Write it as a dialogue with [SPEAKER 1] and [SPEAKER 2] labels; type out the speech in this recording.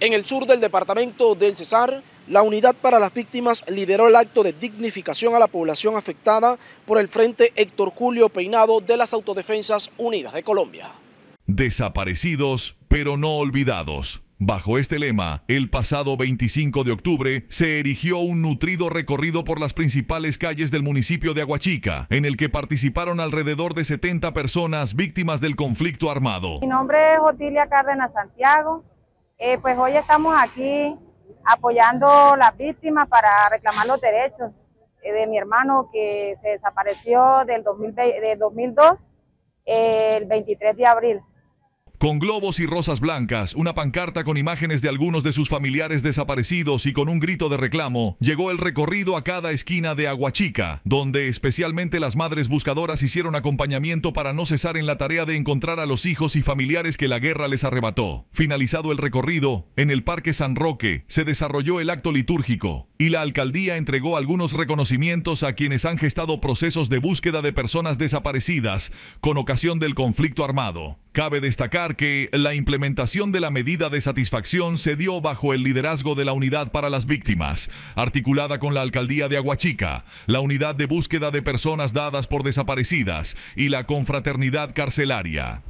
[SPEAKER 1] En el sur del departamento del Cesar, la unidad para las víctimas lideró el acto de dignificación a la población afectada por el Frente Héctor Julio Peinado de las Autodefensas Unidas de Colombia.
[SPEAKER 2] Desaparecidos, pero no olvidados. Bajo este lema, el pasado 25 de octubre se erigió un nutrido recorrido por las principales calles del municipio de Aguachica, en el que participaron alrededor de 70 personas víctimas del conflicto armado. Mi
[SPEAKER 3] nombre es Otilia Cárdenas Santiago, eh, pues hoy estamos aquí apoyando las víctimas para reclamar los derechos eh, de mi hermano que se desapareció del, 2002 eh, el 23 de abril
[SPEAKER 2] con globos y rosas blancas, una pancarta con imágenes de algunos de sus familiares desaparecidos y con un grito de reclamo, llegó el recorrido a cada esquina de Aguachica, donde especialmente las madres buscadoras hicieron acompañamiento para no cesar en la tarea de encontrar a los hijos y familiares que la guerra les arrebató. Finalizado el recorrido, en el Parque San Roque se desarrolló el acto litúrgico, y la alcaldía entregó algunos reconocimientos a quienes han gestado procesos de búsqueda de personas desaparecidas con ocasión del conflicto armado. Cabe destacar que la implementación de la medida de satisfacción se dio bajo el liderazgo de la Unidad para las Víctimas, articulada con la Alcaldía de Aguachica, la Unidad de Búsqueda de Personas Dadas por Desaparecidas y la Confraternidad Carcelaria.